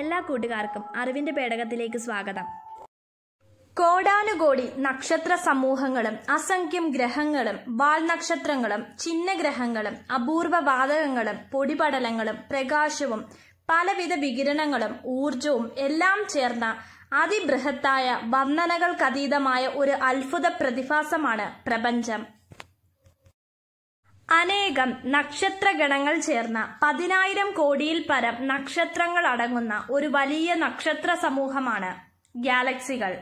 എല്ലാ കൂട്ടുകാർക്കും അറിവിന്റെ പേടകത്തിലേക്ക് സ്വാഗതം കോടാനുകോടി നക്ഷത്ര സമൂഹങ്ങളും അസംഖ്യം ഗ്രഹങ്ങളും വാൽ വാൽനക്ഷത്രങ്ങളും ചിഹ്നഗ്രഹങ്ങളും അപൂർവ വാതകങ്ങളും പൊടിപടലങ്ങളും പ്രകാശവും പലവിധ വികിരണങ്ങളും ഊർജവും എല്ലാം ചേർന്ന അതിബൃഹത്തായ വർണ്ണനകൾക്കതീതമായ ഒരു അത്ഭുത പ്രതിഭാസമാണ് പ്രപഞ്ചം അനേകം നക്ഷത്രഗണങ്ങൾ ചേർന്ന പതിനായിരം കോടിയിൽ പരം നക്ഷത്രങ്ങൾ അടങ്ങുന്ന ഒരു വലിയ നക്ഷത്ര സമൂഹമാണ് ഗാലക്സികൾ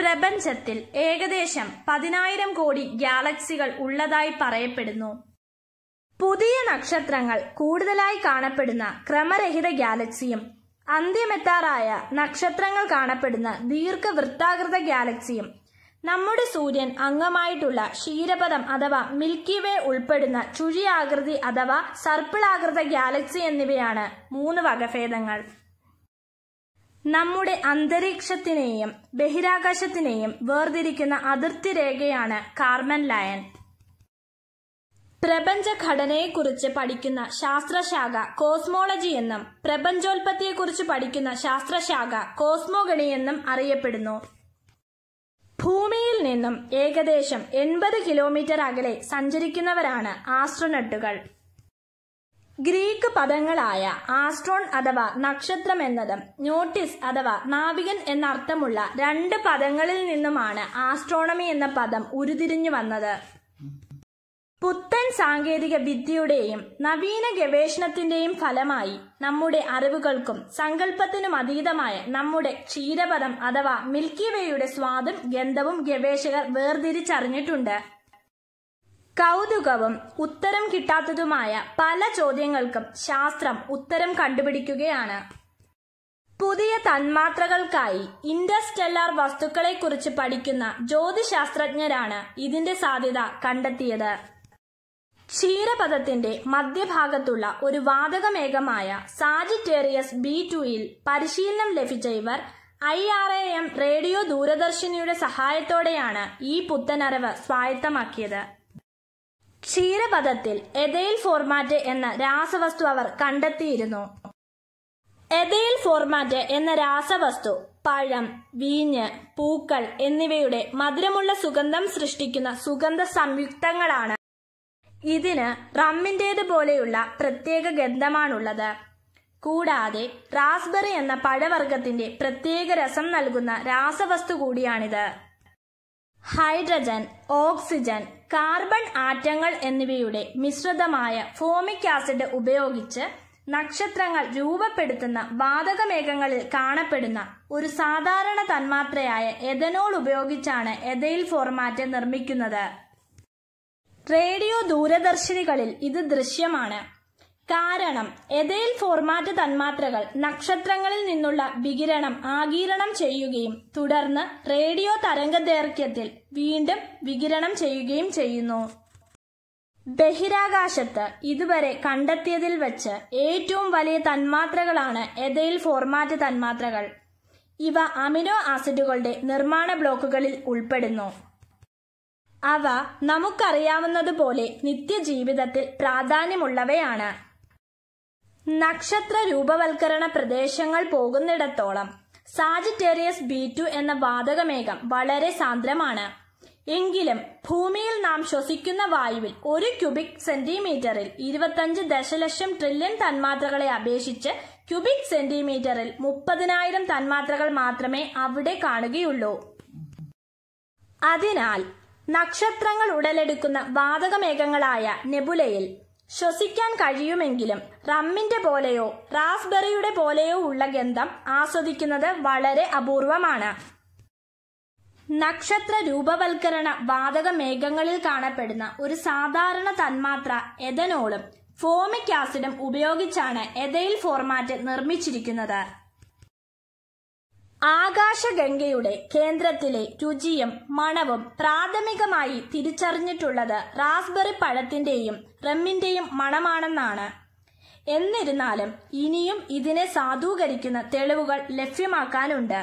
പ്രപഞ്ചത്തിൽ ഏകദേശം പതിനായിരം കോടി ഗാലക്സികൾ ഉള്ളതായി പറയപ്പെടുന്നു പുതിയ നക്ഷത്രങ്ങൾ കൂടുതലായി കാണപ്പെടുന്ന ക്രമരഹിത ഗാലക്സിയും അന്ത്യമെത്താറായ നക്ഷത്രങ്ങൾ കാണപ്പെടുന്ന ദീർഘവൃത്താകൃത ഗാലക്സിയും നമ്മുടെ സൂര്യൻ അംഗമായിട്ടുള്ള ക്ഷീരപഥം അഥവാ മിൽക്കി വേ ഉൾപ്പെടുന്ന ചുഴിയാകൃതി അഥവാ സർപ്പിളാകൃത ഗാലക്സി എന്നിവയാണ് മൂന്ന് വകഭേദങ്ങൾ നമ്മുടെ അന്തരീക്ഷത്തിനെയും ബഹിരാകാശത്തിനെയും വേർതിരിക്കുന്ന അതിർത്തി രേഖയാണ് കാർമൻ ലയൻ പ്രപഞ്ചഘടനയെക്കുറിച്ച് പഠിക്കുന്ന ശാസ്ത്രശാഖ കോസ്മോളജി എന്നും പ്രപഞ്ചോൽപത്തിയെക്കുറിച്ച് പഠിക്കുന്ന ശാസ്ത്രശാഖ കോസ്മോഗണി എന്നും അറിയപ്പെടുന്നു ഭൂമിയിൽ നിന്നും ഏകദേശം എൺപത് കിലോമീറ്റർ അകലെ സഞ്ചരിക്കുന്നവരാണ് ആസ്ട്രോനട്ടുകൾ ഗ്രീക്ക് പദങ്ങളായ ആസ്ട്രോൺ അഥവാ നക്ഷത്രം എന്നതും നോട്ടിസ് അഥവാ നാവികൻ എന്നർത്ഥമുള്ള രണ്ട് പദങ്ങളിൽ നിന്നുമാണ് ആസ്ട്രോണമി എന്ന പദം ഉരുതിരിഞ്ഞു വന്നത് പുത്തൻ സാങ്കേതിക വിദ്യയുടെയും നവീന ഗവേഷണത്തിന്റെയും ഫലമായി നമ്മുടെ അറിവുകൾക്കും സങ്കല്പത്തിനും അതീതമായ നമ്മുടെ ക്ഷീരപദം അഥവാ മിൽക്കി വേയുടെ സ്വാദും ഗന്ധവും ഗവേഷകർ വേർതിരിച്ചറിഞ്ഞിട്ടുണ്ട് കൗതുകവും ഉത്തരം കിട്ടാത്തതുമായ പല ചോദ്യങ്ങൾക്കും ശാസ്ത്രം ഉത്തരം കണ്ടുപിടിക്കുകയാണ് പുതിയ തന്മാത്രകൾക്കായി ഇൻഡസ്റ്റെല്ലാർ വസ്തുക്കളെക്കുറിച്ച് പഠിക്കുന്ന ജ്യോതിശാസ്ത്രജ്ഞരാണ് ഇതിന്റെ സാധ്യത കണ്ടെത്തിയത് ക്ഷീരപഥത്തിന്റെ മധ്യഭാഗത്തുള്ള ഒരു വാതകമേഘമായ സാജിറ്റേറിയസ് ബി ടുയിൽ പരിശീലനം ലഭിച്ച ഇവർ I R A M radio ദൂരദർശിനിയുടെ സഹായത്തോടെയാണ് ഈ പുത്തനറിവ് സ്വായത്തമാക്കിയത് ക്ഷീരപഥത്തിൽ എഥൈൽ ഫോർമാറ്റ് എന്ന രാസവസ്തു അവർ കണ്ടെത്തിയിരുന്നു എഥൈൽ ഫോർമാറ്റ് എന്ന രാസവസ്തു പഴം വീഞ്ഞ് പൂക്കൾ എന്നിവയുടെ മധുരമുള്ള സുഗന്ധം സൃഷ്ടിക്കുന്ന സുഗന്ധ സംയുക്തങ്ങളാണ് ഇതിന് റമ്മിൻ്റേത് പോലെയുള്ള പ്രത്യേക ഗന്ധമാണുള്ളത് കൂടാതെ റാസ്ബെറി എന്ന പഴവർഗത്തിന്റെ പ്രത്യേക രസം നൽകുന്ന രാസവസ്തു കൂടിയാണിത് ഹൈഡ്രജൻ ഓക്സിജൻ കാർബൺ ആറ്റങ്ങൾ എന്നിവയുടെ മിശ്രിതമായ ഫോമിക് ആസിഡ് ഉപയോഗിച്ച് നക്ഷത്രങ്ങൾ രൂപപ്പെടുത്തുന്ന വാതകമേഘങ്ങളിൽ കാണപ്പെടുന്ന ഒരു സാധാരണ തന്മാത്രയായ എഥനോൾ ഉപയോഗിച്ചാണ് എഥൈൽ ഫോർമാറ്റ് നിർമ്മിക്കുന്നത് റേഡിയോ ദൂരദർശിനികളിൽ ഇത് ദൃശ്യമാണ് കാരണം എഥൈൽ ഫോർമാറ്റ് തന്മാത്രകൾ നക്ഷത്രങ്ങളിൽ നിന്നുള്ള വികിരണം ആഗീരണം ചെയ്യുകയും തുടർന്ന് റേഡിയോ തരംഗദൈർഘ്യത്തിൽ വീണ്ടും വികിരണം ചെയ്യുകയും ചെയ്യുന്നു ബഹിരാകാശത്ത് ഇതുവരെ കണ്ടെത്തിയതിൽ വച്ച് ഏറ്റവും വലിയ തന്മാത്രകളാണ് എഥൈൽ ഫോർമാറ്റ് തന്മാത്രകൾ ഇവ അമിനോ ആസിഡുകളുടെ നിർമ്മാണ ബ്ലോക്കുകളിൽ ഉൾപ്പെടുന്നു അവ നമുക്കറിയാവുന്നതുപോലെ നിത്യജീവിതത്തിൽ പ്രാധാന്യമുള്ളവയാണ് നക്ഷത്ര രൂപവൽക്കരണ പ്രദേശങ്ങൾ പോകുന്നിടത്തോളം സാജിറ്റേറിയസ് ബി ടു എന്ന വാതകമേഘം വളരെ സാന്ദ്രമാണ് എങ്കിലും ഭൂമിയിൽ നാം ശ്വസിക്കുന്ന വായുവിൽ ഒരു ക്യൂബിക് സെന്റിമീറ്ററിൽ ഇരുപത്തിയഞ്ച് ദശലക്ഷം ട്രില്യൺ തന്മാത്രകളെ അപേക്ഷിച്ച് ക്യൂബിക് സെന്റിമീറ്ററിൽ മുപ്പതിനായിരം തന്മാത്രകൾ മാത്രമേ അവിടെ കാണുകയുള്ളൂ അതിനാൽ നക്ഷത്രങ്ങൾ ഉടലെടുക്കുന്ന വാതകമേഘങ്ങളായ നെബുലയിൽ ശ്വസിക്കാൻ കഴിയുമെങ്കിലും റമ്മിന്റെ പോലെയോ റാസ്ബെറിയുടെ പോലെയോ ഉള്ള ഗന്ധം ആസ്വദിക്കുന്നത് വളരെ അപൂർവമാണ് നക്ഷത്ര രൂപവൽക്കരണ വാതക മേഘങ്ങളിൽ കാണപ്പെടുന്ന ഒരു സാധാരണ തന്മാത്ര എഥനോളും ഫോമിക് ആസിഡും ഉപയോഗിച്ചാണ് എഥൈൽ ഫോർമാറ്റ് നിർമ്മിച്ചിരിക്കുന്നത് ആകാശഗംഗയുടെ കേന്ദ്രത്തിലെ രുചിയും മണവും പ്രാഥമികമായി തിരിച്ചറിഞ്ഞിട്ടുള്ളത് റാസ്ബെറി പഴത്തിന്റെയും റമ്മിന്റെയും മണമാണെന്നാണ് എന്നിരുന്നാലും ഇനിയും ഇതിനെ സാധൂകരിക്കുന്ന തെളിവുകൾ ലഭ്യമാക്കാനുണ്ട്